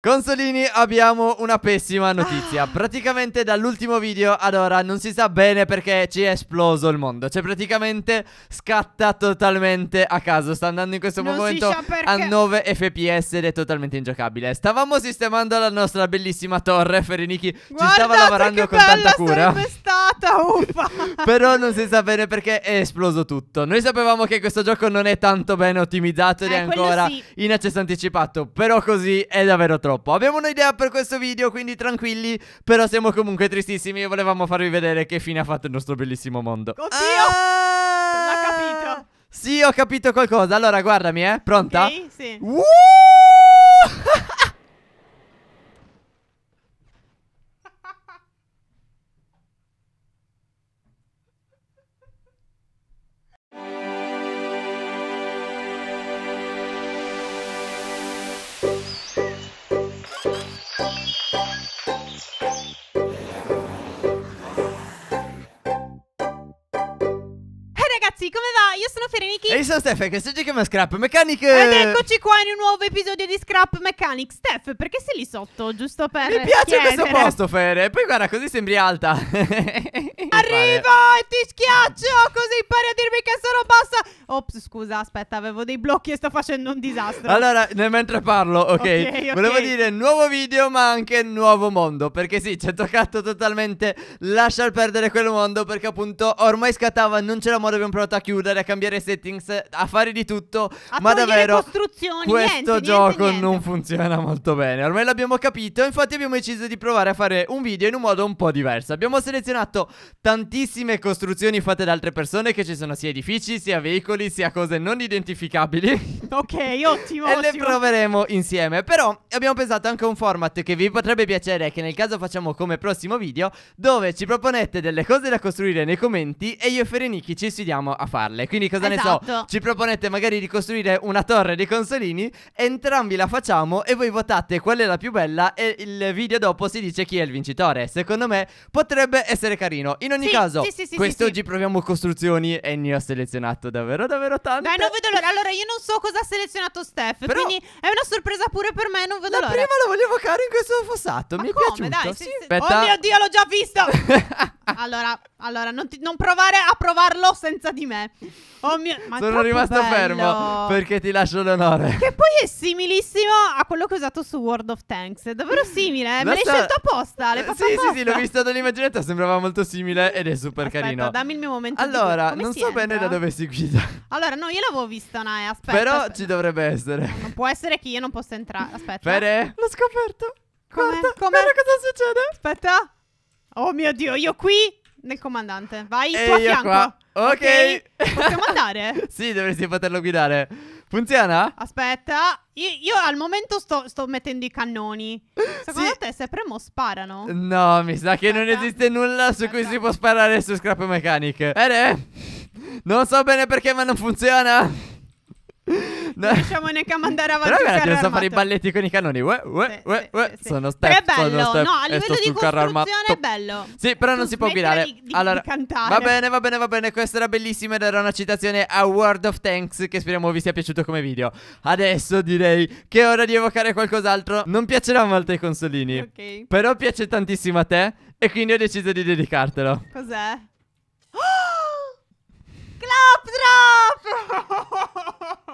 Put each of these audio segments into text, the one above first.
Consolini abbiamo una pessima notizia ah. Praticamente dall'ultimo video ad ora non si sa bene perché ci è esploso il mondo Cioè praticamente scatta totalmente a caso Sta andando in questo non momento a 9 fps ed è totalmente ingiocabile Stavamo sistemando la nostra bellissima torre Fereniki ci stava lavorando con tanta cura stata, uffa Però non si sa bene perché è esploso tutto Noi sapevamo che questo gioco non è tanto bene ottimizzato Ed eh, è ancora sì. in accesso anticipato Però così è davvero troppo troppo Abbiamo un'idea per questo video quindi tranquilli Però siamo comunque tristissimi e volevamo farvi vedere che fine ha fatto il nostro bellissimo mondo Oddio! Ah! Non capito Sì ho capito qualcosa Allora guardami eh Pronta? Ok sì Woo! meccanici. E io sono Steph, che sto ma Scrap Mechanic. Ed eccoci qua in un nuovo episodio di Scrap Mechanic. Steph, perché sei lì sotto, giusto per Mi piace chiedere. questo posto, Fer. E poi guarda, così sembri alta. Arrivo e ti schiaccio, così impari a dirmi che sono bassa. Ops, scusa, aspetta, avevo dei blocchi e sto facendo un disastro. Allora, nel mentre parlo, ok. okay, okay. Volevo dire nuovo video, ma anche nuovo mondo, perché sì, ci ha toccato totalmente lasciar perdere quel mondo perché appunto ormai scattava, non c'era modo, abbiamo provato a chiudere, a cambiare setting settings, a fare di tutto. A ma davvero, questo niente, gioco niente, non funziona molto bene. Ormai l'abbiamo capito, infatti abbiamo deciso di provare a fare un video in un modo un po' diverso. Abbiamo selezionato tantissime costruzioni fatte da altre persone, che ci sono sia edifici, sia veicoli, sia cose non identificabili. Ok, ottimo. e le proveremo insieme. Però abbiamo pensato anche a un format che vi potrebbe piacere, che nel caso facciamo come prossimo video, dove ci proponete delle cose da costruire nei commenti e io e Fereniki ci sfidiamo a farle. Quindi cosa esatto. ne so? Esatto. ci proponete magari di costruire una torre di consolini, entrambi la facciamo e voi votate qual è la più bella e il video dopo si dice chi è il vincitore. Secondo me potrebbe essere carino. In ogni sì, caso, sì, sì, quest'oggi proviamo costruzioni e ne ho selezionato davvero davvero tante. Beh, non vedo l'ora. Allora, io non so cosa ha selezionato Steph, Però quindi è una sorpresa pure per me, non vedo la l'ora. prima la voglio evocare in questo fossato, Ma mi come? è piaciuto. Dai, se, se... Oh mio Dio, l'ho già visto! allora allora, non, ti, non, provare a provarlo senza di me. Oh mio, ma Sono rimasto bello. fermo perché ti lascio l'onore. Che poi è similissimo a quello che ho usato su World of Tanks. È davvero simile. Eh? Me l'hai sta... scelto apposta. L'hai fatto sì, apposta. sì, sì, l'ho visto dall'immaginetta. Sembrava molto simile ed è super aspetta, carino. Dammi il mio momento. Allora, non so entra? bene da dove si guida. Allora, no, io l'avevo vista, Nae. Aspetta. Però aspetta. ci dovrebbe essere. non può essere che io non possa entrare. Aspetta. Fere? L'ho scoperto. Come? Guarda, Come? guarda cosa succede. Aspetta. Oh mio Dio, io qui nel comandante. Vai, e tu a fianco. Qua. Ok. okay. Possiamo andare? sì, dovresti poterlo guidare. Funziona? Aspetta, io, io al momento sto, sto, mettendo i cannoni. Secondo sì. te se premo sparano? No, mi sa che Aspetta. non esiste nulla Aspetta. su cui si può sparare su Scrap Mechanic. Bene, non so bene perché ma non funziona. Non riusciamo neanche a mandare avanti Però guarda, devo fare i balletti con i cannoni. Uè, uè, sì, uè, sì, sì. Sono step, però è bello. Sono step. No, a livello di costruzione è bello. Sì, però tu non si può guidare. Di, di allora, cantare. va bene, va bene, va bene. Questa era bellissima ed era una citazione a World of Tanks che speriamo vi sia piaciuto come video. Adesso direi che è ora di evocare qualcos'altro. Non piacerà molto ai consolini. Ok. Però piace tantissimo a te e quindi ho deciso di dedicartelo. Cos'è? Oh! Clap drop!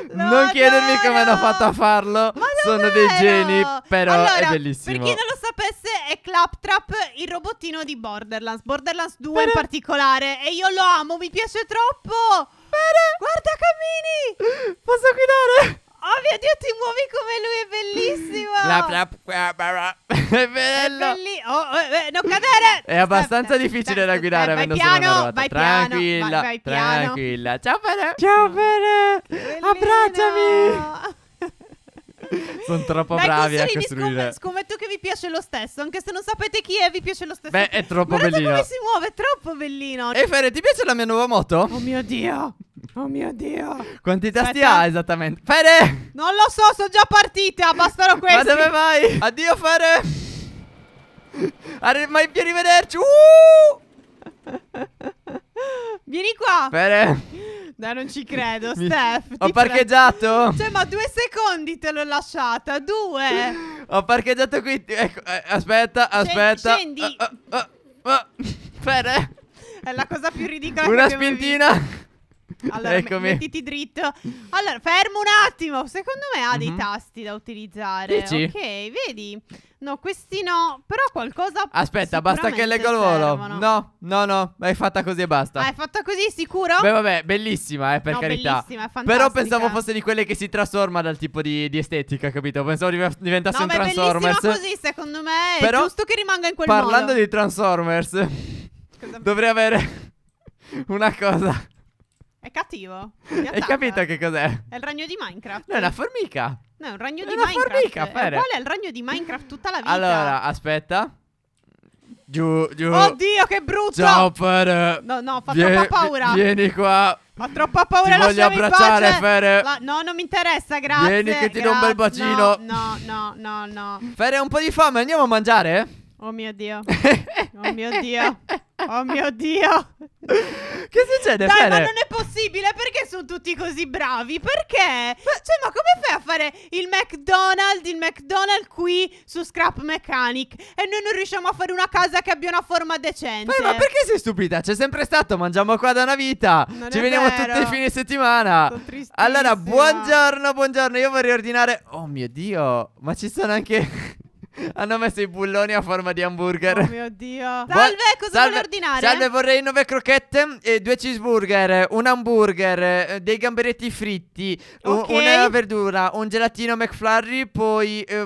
No, non chiedermi come hanno fatto a farlo. Ma Sono dei geni, però allora, è bellissimo. Per chi non lo sapesse, è Claptrap, il robottino di Borderlands. Borderlands 2 però... in particolare. E io lo amo, mi piace troppo. Bene. Guarda, cammini. Posso guidare? Oh mio Dio, ti muovi come lui, è bellissimo! La, la, la, la, è bello! È belli- oh, oh eh, eh, non cadere! È abbastanza Aspetta. difficile da guidare eh, vai piano, vai tranquilla, piano, vai, vai piano. Ciao Pere! Ciao Pere! Abbracciami! Sono troppo Beh, bravi a costruire. Scom- scommetto che vi piace lo stesso, anche se non sapete chi è, vi piace lo stesso. Beh, è troppo Guardate bellino. come si muove, è troppo bellino. E Fere, ti piace la mia nuova moto? Oh mio Dio. Oh mio Dio. Quanti tasti Aspetta. ha esattamente? Fede! Non lo so, sono già partita. Bastano questi. Ma dove vai? Addio, Fede. Arrivederci. Arrivederci. Uh! Vieni qua. Fede. Dai, non ci credo, Mi... Steph. Ho parcheggiato. Pre... Cioè, ma due secondi te l'ho lasciata. Due. Ho parcheggiato qui. Ecco, aspetta, eh, aspetta. Scendi. Uh, uh, Fede. È la cosa più ridicola Una che Una spintina. Allora, Eccomi. mettiti dritto. Allora, fermo un attimo. Secondo me ha dei mm-hmm. tasti da utilizzare. Dici? Ok, vedi? No, questi no. Però qualcosa. Aspetta, basta che leggo il volo. servono. No, no, no, è fatta così e basta. Ah, è fatta così, sicuro? Beh, vabbè, bellissima, eh, per No, carità. bellissima, è fantastica. Però pensavo fosse di quelle che si trasforma dal tipo di, di estetica, capito? Pensavo diventasse No, un ma è bellissima Transformers. così, secondo me. Però, è giusto che rimanga in quel parlando modo. di Transformers, dovrei avere una cosa è cattivo. Hai capito che cos'è? È il ragno di Minecraft. No, è una formica. No, è un ragno è di Minecraft. Formica, Fere. è uguale ragno di Minecraft tutta la vita. Allora, aspetta. Giù, giù. Oddio, che brutto. Ciao, Fere. No, no, fa Vie- troppa paura. Vieni qua. Ho troppa paura, ti voglio abbracciare, Fere. La, no, non mi interessa, grazie. Vieni che ti Gra- do un bel bacino. No, no, no, no, no. Fere, un po' di fame, andiamo a mangiare? Oh mio Dio. Oh mio Dio. Oh mio Dio. Che succede? Dai, Fere? ma non è possibile. Perché sono tutti così bravi? Perché? Cioè, ma come fai a fare il McDonald's, il McDonald's qui su Scrap Mechanic e noi non riusciamo a fare una casa che abbia una forma decente? Fai, ma perché sei stupida? C'è sempre stato, mangiamo qua da una vita. Non Ci vediamo vero. tutti i fine settimana. Allora, buongiorno, buongiorno. Io vorrei ordinare... Oh mio Dio. Ma ci sono anche... Hanno messo i bulloni a forma di hamburger. Oh mio dio. Salve, cosa salve, vuole ordinare? Salve, vorrei 9 crocchette, eh, due cheeseburger, un hamburger, eh, dei gamberetti fritti, okay. una verdura, un gelatino McFlurry, poi eh,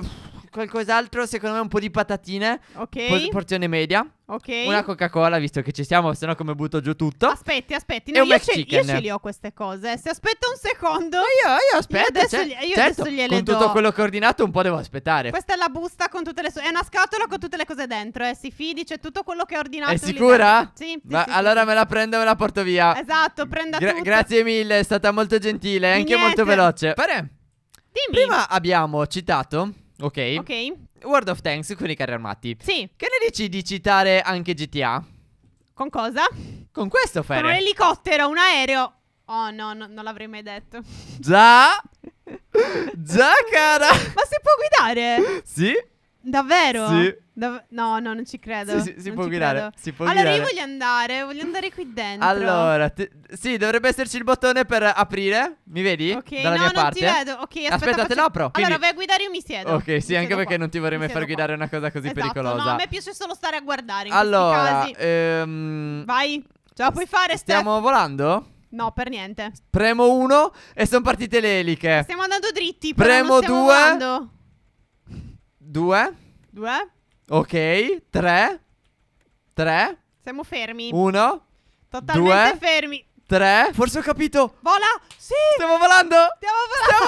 qualcos'altro, secondo me un po' di patatine. Ok. Porzione media. Ok. Una Coca-Cola, visto che ci siamo, se no come butto giù tutto. Aspetti, aspetti. No, io, ce, io, ce, li ho queste cose. Se aspetta un secondo. Ma Io, io aspetto. Io adesso, cioè, io certo, adesso gliele con do. tutto quello ordinato, un po' devo aspettare. Questa è la busta con tutte le so- È una scatola con tutte le cose dentro. Eh. Si fidi, c'è tutto quello che ho ordinato. È sicura? Sì, sì, Ma sì, allora sì. me la prendo e me la porto via. Esatto, prenda Gra- tutto. Grazie mille, è stata molto gentile. E anche niente. molto veloce. Pare. Dimmi. Prima abbiamo citato. Ok. Ok. World of Tanks con i carri armati. Sì. Che ne dici di citare anche GTA? Con cosa? Con questo, Fede. Con un elicottero, un aereo. Oh no, no non l'avrei mai detto. Già. Già, cara. Ma si può guidare? Sì. Davvero? Sì. No, no, non ci credo. Si, si, si può guidare. Credo. Si può allora, guidare. io voglio andare, voglio andare qui dentro. Allora, te, sì, dovrebbe esserci il bottone per aprire. Mi vedi? Ok, Dalla no, non parte. ti vedo. Ok, aspetta, aspetta faccio... apro. Quindi... Allora, vai a guidare, io mi siedo. Ok, sì, mi anche perché non ti vorrei mai far guidare qua. una cosa così esatto, pericolosa. No, a me piace solo stare a guardare. allora, ehm... vai. Ce la puoi fare, Stiamo volando? No, per niente. Premo 1 e sono partite le eliche. Stiamo andando dritti. Premo 2. 2. 2. Ok, 3, 3, Siamo fermi. 1, Totalmente due. fermi. 3. Forse ho capito. Vola! Sì! Stiamo volando! Stiamo volando! Stiamo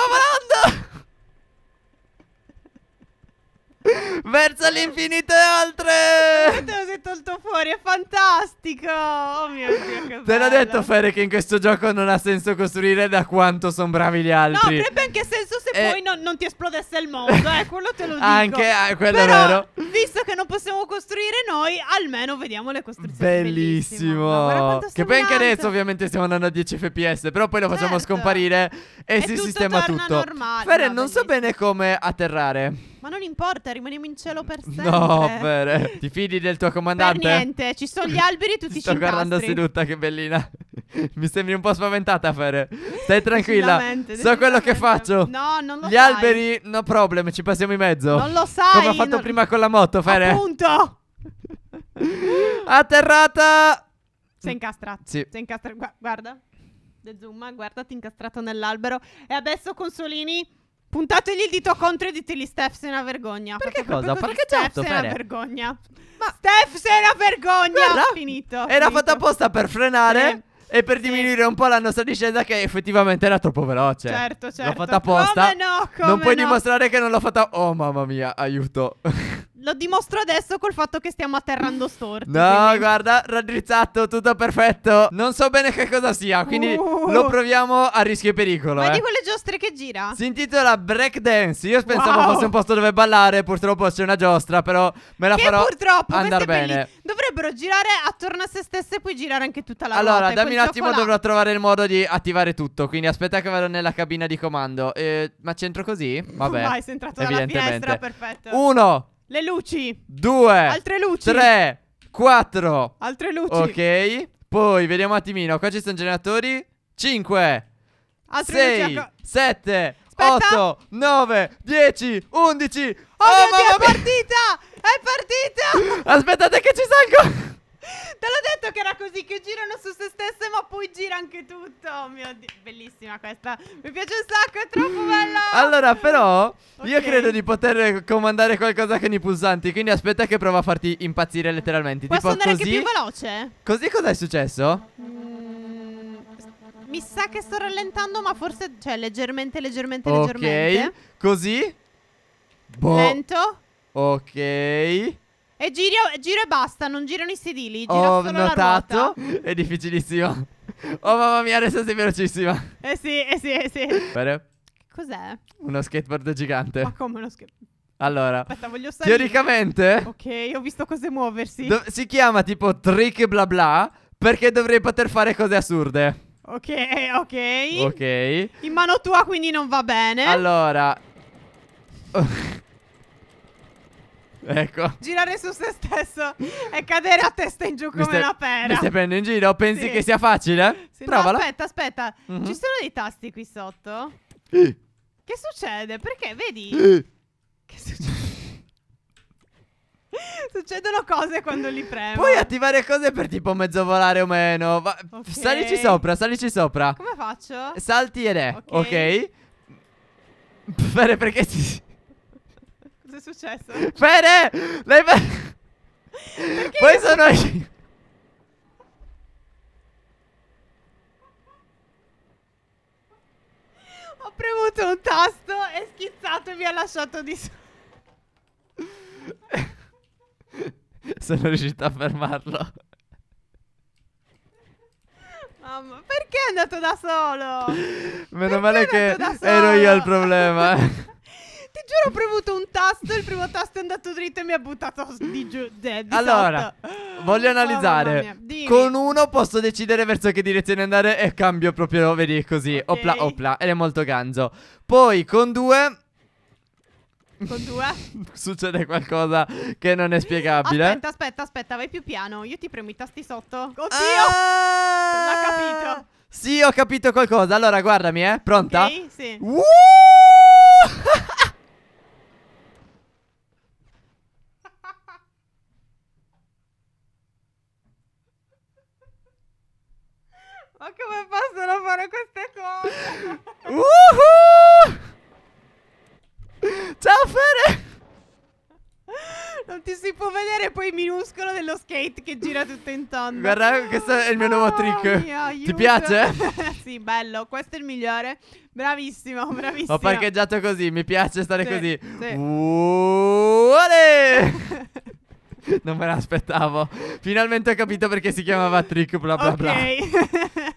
volando! Verso l'infinito e oltre! Te lo sei tolto fuori, è fantastico! Oh mio Dio, che Te l'ha detto, Fere, che in questo gioco non ha senso costruire da quanto sono bravi gli altri. No, altri. avrebbe anche senso eh, poi non, non, ti esplodesse il mondo, eh, quello te lo dico. Anche, eh, quello Però, è vero. Visto che non possiamo costruire noi, almeno vediamo le costruzioni. Bellissimo. No, che poi anche adesso ovviamente stiamo andando a 10 fps, però poi lo facciamo certo. scomparire e, e si tutto sistema tutto. Normale. Fere, non so bene come atterrare. Ma non importa, rimaniamo in cielo per sempre. No, Fere, ti fidi del tuo comandante? Per niente, ci sono gli alberi e tutti ci Sto guardando seduta, che bellina. Mi sembri un po' spaventata a fare. Stai tranquilla. So quello che faccio. No, non lo Gli sai. alberi, no problem, ci passiamo in mezzo. Non lo sai. Come ho fatto non... prima con la moto, Fere. Appunto. Atterrata. Sei incastrato. Sì. Sei incastrata. Gu- guarda. De Zuma, guardati incastrato nell'albero. E adesso Consolini... Puntategli il dito contro e diteli Steph sei una vergogna. Perché Fate cosa? Ho parcheggiato, Steph sei una vergogna. Ma... Steph sei una vergogna. Guarda, Finito. Era finito. fatta apposta per frenare. Sì. E per diminuire un po' la nostra discesa che effettivamente era troppo veloce. Certo, certo. L'ho fatta certo. apposta. Come no, come non puoi no. dimostrare che non l'ho fatta... Oh mamma mia, aiuto lo dimostro adesso col fatto che stiamo atterrando storti. No, quindi. guarda, raddrizzato, tutto perfetto. Non so bene che cosa sia, quindi uh. lo proviamo a rischio e pericolo. Ma eh. di quelle giostre che gira? Si intitola Break Dance. Io pensavo wow. fosse un posto dove ballare, purtroppo c'è una giostra, però me la che farò purtroppo, andare bene. Dovrebbero girare attorno a se stesse e poi girare anche tutta la allora, Allora, dammi un attimo, cioccolà. dovrò trovare il modo di attivare tutto, quindi aspetta che vado nella cabina di comando. Eh, ma c'entro così? Vabbè. Vai, sei entrato dalla finestra, perfetto. Uno, le luci. Due. Altre luci. Tre. Quattro. Altre luci. Ok. Poi vediamo un attimino. Qua ci sono generatori. Cinque. Altre sei. Luci ecco. sette. Aspetta. 8, 9, 10, 11 Oh, oh mio Dio, è partita! È partita! Aspettate che ci salgo! Te l'ho detto che era così, che girano su se stesse ma poi gira anche tutto. Oh mio Dio, bellissima questa. Mi piace un sacco, è troppo bella. Allora, però, okay. io credo di poter comandare qualcosa con i pulsanti, quindi aspetta che prova a farti impazzire letteralmente. Posso tipo andare così, anche più veloce? Così cosa è successo? Mm, mi sa che sto rallentando, ma forse, cioè, leggermente, leggermente, okay. leggermente. Ok, così. Boh. Lento. Ok. E giro, giro e basta, non girano i sedili. Gira Ho solo notato, è difficilissimo. Oh mamma mia, adesso sei velocissima. Eh sì, eh sì, eh sì. Vero? Cos'è? Uno skateboard gigante. Ma come uno skateboard? Allora, Aspetta, voglio teoricamente... Ok, ho visto cose muoversi. si chiama tipo trick bla bla perché dovrei poter fare cose assurde. Ok, ok. Ok. In mano tua quindi non va bene. Allora... Ecco. Girare su se stesso e cadere a testa in giù come stai, una pera. Mi stai prendendo in giro? Pensi sì. che sia facile? Sì, Provala. aspetta, aspetta. Mm -hmm. Ci sono dei tasti qui sotto? Eh. Che succede? Perché, vedi? Eh. Che succede? Succedono cose quando li premo. Puoi attivare cose per tipo mezzo volare o meno. Va- okay. Salici sopra, salici sopra. Come faccio? Salti ed è. Ok. okay. Perché si è successo? Fede! Lei... Perché Poi sono io. Ho premuto un tasto e schizzato e mi ha lasciato di sopra. sono riuscito a fermarlo. Mamma, perché è andato da solo? Meno perché male che ero io il problema. ho premuto un tasto, il primo tasto è andato dritto e mi ha buttato di giù. Di allora, sotto. voglio analizzare. Oh, Con uno posso decidere verso che direzione andare e cambio proprio, vedi, così. Okay. Opla, opla, ed è molto ganzo. Poi con due... Con due Succede qualcosa che non è spiegabile Aspetta, aspetta, aspetta, vai più piano Io ti premo i tasti sotto Oddio ah! Non l'ha capito Sì, ho capito qualcosa Allora, guardami, eh Pronta? Ok, sì uh! e poi minuscolo dello skate che gira tutto intorno. Guarda, ah, questo è il mio oh, nuovo trick. Mia, Ti piace? sì, bello, questo è il migliore. Bravissimo, bravissimo. Ho parcheggiato così, mi piace stare sì, così. Sì. non me l'aspettavo. Finalmente ho capito perché si chiamava trick bla bla okay. bla.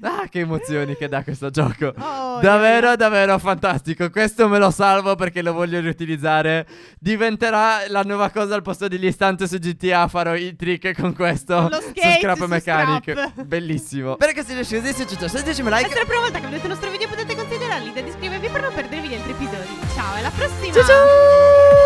Ah, che emozioni che dà questo gioco. Oh, davvero, yeah. davvero fantastico. Questo me lo salvo perché lo voglio riutilizzare. Diventerà la nuova cosa al posto degli istanti su GTA. Farò i trick con questo. Lo skate, su Scrap su Mechanic. Scrap. Bellissimo. Perché se riesci così, se ci sono 16.000 like. Se è la prima volta che vedete il nostro video potete considerare l'idea di iscrivervi per non perdervi gli altri episodi. Ciao, alla prossima. Ciao ciao.